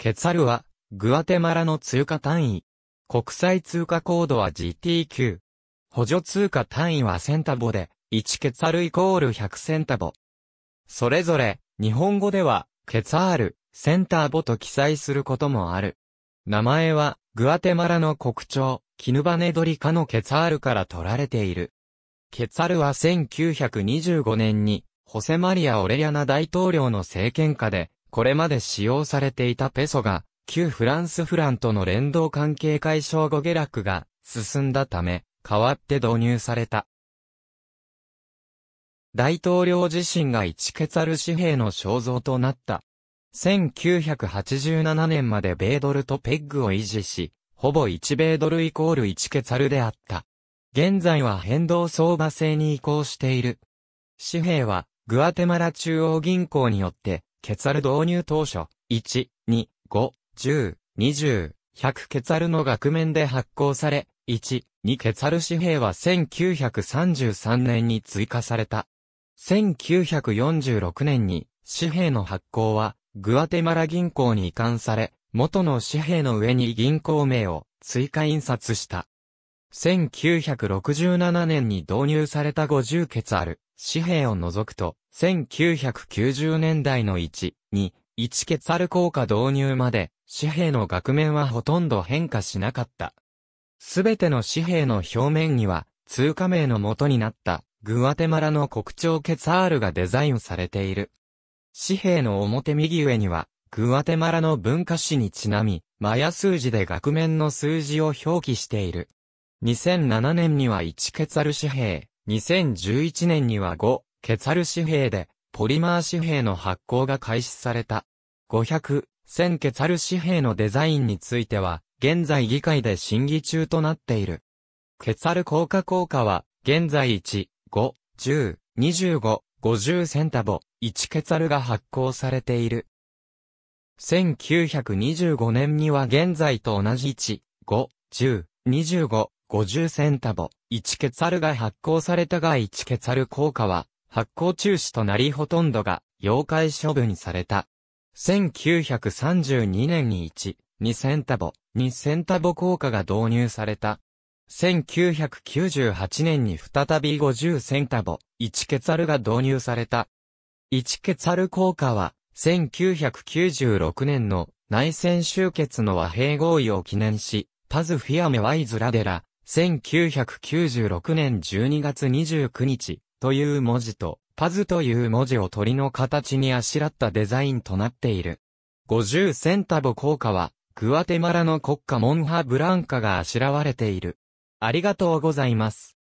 ケツァルは、グアテマラの通貨単位。国際通貨コードは GTQ。補助通貨単位はセンタボで、1ケツァルイコール100センタボ。それぞれ、日本語では、ケツァール、センターボと記載することもある。名前は、グアテマラの国鳥、キヌバネドリカのケツァールから取られている。ケツァルは1925年に、ホセマリア・オレリアナ大統領の政権下で、これまで使用されていたペソが、旧フランスフランとの連動関係解消後下落が進んだため、代わって導入された。大統領自身が1ケツァル紙幣の肖像となった。1987年まで米ドルとペッグを維持し、ほぼ1米ドルイコール1ケツァルであった。現在は変動相場制に移行している。紙幣は、グアテマラ中央銀行によって、ケツァル導入当初、1、2、5、10、20、100ケツァルの額面で発行され、1、2ケツァル紙幣は1933年に追加された。1946年に紙幣の発行はグアテマラ銀行に移管され、元の紙幣の上に銀行名を追加印刷した。1967年に導入された50ケツァル。紙幣を除くと、1990年代の1、2、1ケツァル効果導入まで、紙幣の額面はほとんど変化しなかった。すべての紙幣の表面には、通貨名の元になった、グアテマラの国鳥ケツァールがデザインされている。紙幣の表右上には、グアテマラの文化史にちなみ、マヤ数字で額面の数字を表記している。2007年には1ケツァル紙幣、2011年には5、ケツァル紙幣で、ポリマー紙幣の発行が開始された。500、1000ケツァル紙幣のデザインについては、現在議会で審議中となっている。ケツァル効果効果は、現在1、5、10、25、50センタボ、1ケツァルが発行されている。1925年には現在と同じ1、5、10、25、50センタボ、1ケツァルが発行されたが1ケツァル効果は、発行中止となりほとんどが、妖怪処分された。1932年に1、2センタボ、2センタボ効果が導入された。1998年に再び50センタボ、1ケツァルが導入された。1ケツァル効果は、1996年の内戦終結の和平合意を記念し、パズフィアメワイズラデラ、1996年12月29日という文字と、パズという文字を鳥の形にあしらったデザインとなっている。50センタボ効果は、グアテマラの国家モンハブランカがあしらわれている。ありがとうございます。